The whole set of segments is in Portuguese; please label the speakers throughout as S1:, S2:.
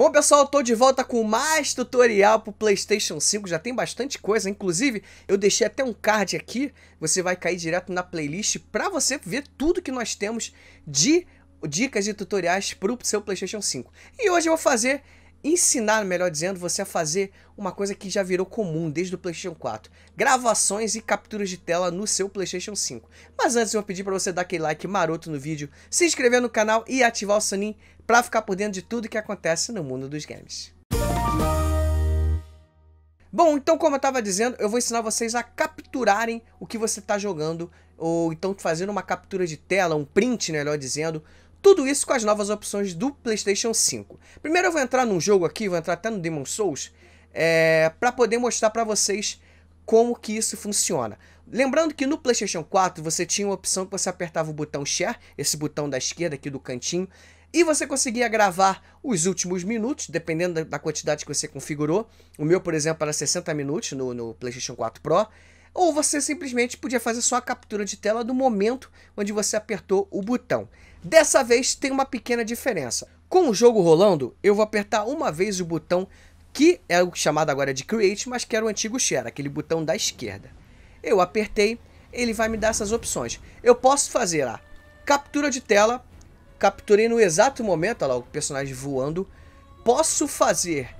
S1: Bom pessoal, estou de volta com mais tutorial para o Playstation 5, já tem bastante coisa, inclusive eu deixei até um card aqui, você vai cair direto na playlist para você ver tudo que nós temos de dicas e tutoriais para o seu Playstation 5. E hoje eu vou fazer ensinar, melhor dizendo, você a fazer uma coisa que já virou comum desde o PlayStation 4: gravações e capturas de tela no seu PlayStation 5. Mas antes eu vou pedir para você dar aquele like maroto no vídeo, se inscrever no canal e ativar o sininho para ficar por dentro de tudo que acontece no mundo dos games. Bom, então como eu estava dizendo, eu vou ensinar vocês a capturarem o que você está jogando, ou então fazendo uma captura de tela, um print, melhor dizendo, tudo isso com as novas opções do PlayStation 5. Primeiro eu vou entrar num jogo aqui, vou entrar até no Demon Souls, é, para poder mostrar para vocês como que isso funciona. Lembrando que no PlayStation 4 você tinha uma opção que você apertava o botão Share, esse botão da esquerda aqui do cantinho, e você conseguia gravar os últimos minutos, dependendo da, quantidade que você configurou. O meu, por exemplo, era 60 minutos no, no PlayStation 4 Pro ou você simplesmente podia fazer só a captura de tela do momento onde você apertou o botão. Dessa vez tem uma pequena diferença. Com o jogo rolando, eu vou apertar uma vez o botão que é o chamado agora de Create, mas que era o antigo Share, aquele botão da esquerda. Eu apertei, ele vai me dar essas opções. Eu posso fazer a captura de tela, capturei no exato momento, olha lá o personagem voando. Posso fazer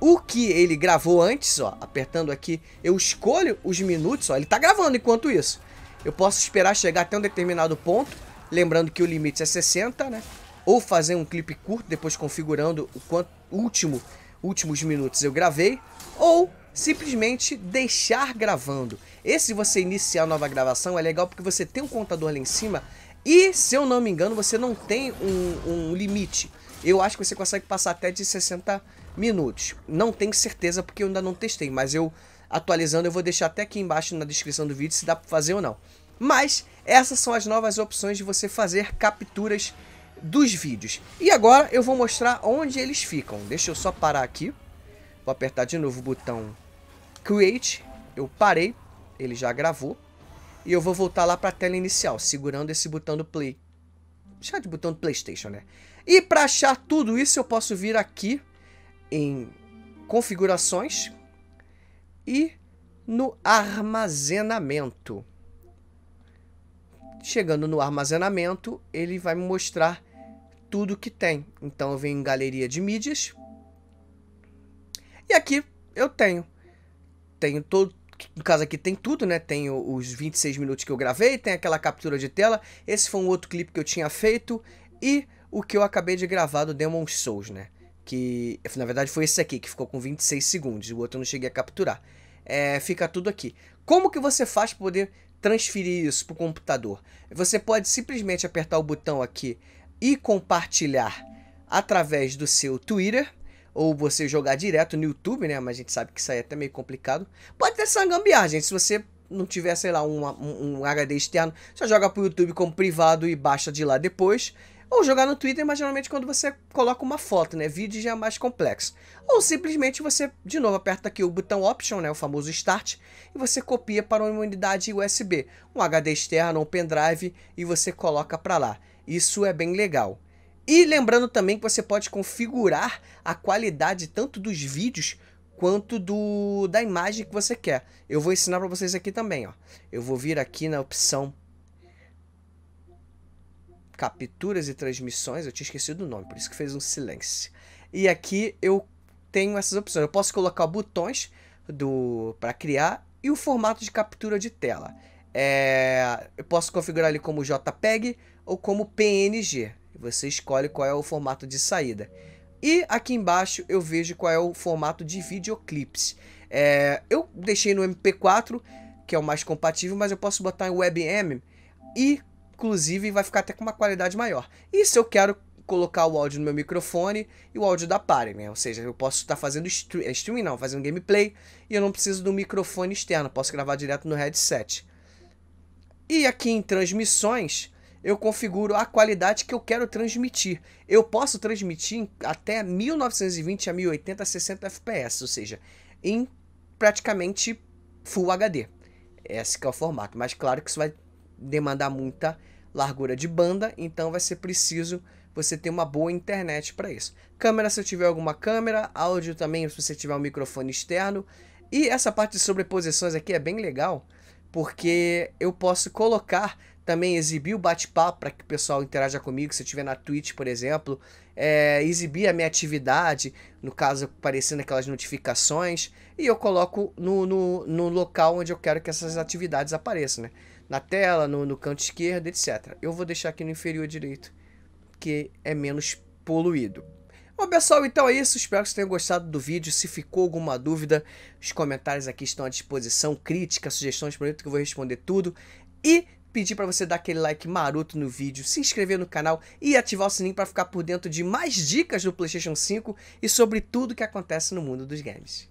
S1: o que ele gravou antes, ó, apertando aqui, eu escolho os minutos, ó, ele tá gravando enquanto isso. Eu posso esperar chegar até um determinado ponto, lembrando que o limite é 60, né? Ou fazer um clipe curto, depois configurando o quanto, último, últimos minutos eu gravei, ou simplesmente deixar gravando. Esse você iniciar nova gravação é legal porque você tem um contador lá em cima e, se eu não me engano, você não tem um, um limite. Eu acho que você consegue passar até de 60 minutos. Não tenho certeza porque eu ainda não testei, mas eu atualizando eu vou deixar até aqui embaixo na descrição do vídeo se dá para fazer ou não. Mas essas são as novas opções de você fazer capturas dos vídeos. E agora eu vou mostrar onde eles ficam. Deixa eu só parar aqui. Vou apertar de novo o botão Create. Eu parei, ele já gravou. E eu vou voltar lá para a tela inicial, segurando esse botão do Play chá de botão do PlayStation, né? E para achar tudo isso, eu posso vir aqui em configurações e no armazenamento. Chegando no armazenamento, ele vai me mostrar tudo que tem. Então eu venho em galeria de mídias. E aqui eu tenho tenho todo, no caso aqui tem tudo, né? Tem os 26 minutos que eu gravei, tem aquela captura de tela. Esse foi um outro clipe que eu tinha feito e o que eu acabei de gravar do Demon Souls, né? Que na verdade foi esse aqui, que ficou com 26 segundos, o outro eu não cheguei a capturar. É, fica tudo aqui. Como que você faz para poder transferir isso para o computador? Você pode simplesmente apertar o botão aqui e compartilhar através do seu Twitter ou você jogar direto no YouTube, né? Mas a gente sabe que isso aí é até meio complicado. Pode ter gambiar, gente. Se você não tiver, sei lá, um, um, um HD externo, só joga pro YouTube como privado e baixa de lá depois. Ou jogar no Twitter, mas geralmente quando você coloca uma foto, né? Vídeo já é mais complexo. Ou simplesmente você, de novo, aperta aqui o botão Option, né? O famoso Start, e você copia para uma unidade USB, um HD externo, um pendrive, e você coloca para lá. Isso é bem legal. E lembrando também que você pode configurar a qualidade tanto dos vídeos quanto do da imagem que você quer. Eu vou ensinar para vocês aqui também, ó. Eu vou vir aqui na opção capturas e transmissões, eu tinha esquecido o nome, por isso que fez um silêncio. E aqui eu tenho essas opções. Eu posso colocar botões do para criar e o formato de captura de tela. É, eu posso configurar ele como JPEG ou como PNG. Você escolhe qual é o formato de saída. E aqui embaixo eu vejo qual é o formato de videoclips. É, eu deixei no MP4, que é o mais compatível, mas eu posso botar em WebM e, inclusive, vai ficar até com uma qualidade maior. E se eu quero colocar o áudio no meu microfone e o áudio da pare né? Ou seja, eu posso estar fazendo stream, é, streaming não, fazendo gameplay e eu não preciso do microfone externo, posso gravar direto no headset. E aqui em transmissões, eu configuro a qualidade que eu quero transmitir. Eu posso transmitir até 1920 a 1080 a 60 fps, ou seja, em praticamente Full HD. Esse é o formato, mas claro que isso vai demandar muita largura de banda, então vai ser preciso você ter uma boa internet para isso. Câmera, se eu tiver alguma câmera, áudio também, se você tiver um microfone externo. E essa parte de sobreposições aqui é bem legal, porque eu posso colocar também exibir o bate-papo para que o pessoal interaja comigo, se eu estiver na Twitch, por exemplo, é, exibir a minha atividade, no caso aparecendo aquelas notificações, e eu coloco no, no, no local onde eu quero que essas atividades apareçam, né? Na tela, no, no canto esquerdo, etc. Eu vou deixar aqui no inferior direito, que é menos poluído. Bom, pessoal, então é isso. Espero que vocês tenham gostado do vídeo. Se ficou alguma dúvida, os comentários aqui estão à disposição. Críticas, sugestões, prometo que eu vou responder tudo. E pedir para você dar aquele like maroto no vídeo, se inscrever no canal e ativar o sininho para ficar por dentro de mais dicas do PlayStation 5 e sobre tudo que acontece no mundo dos games.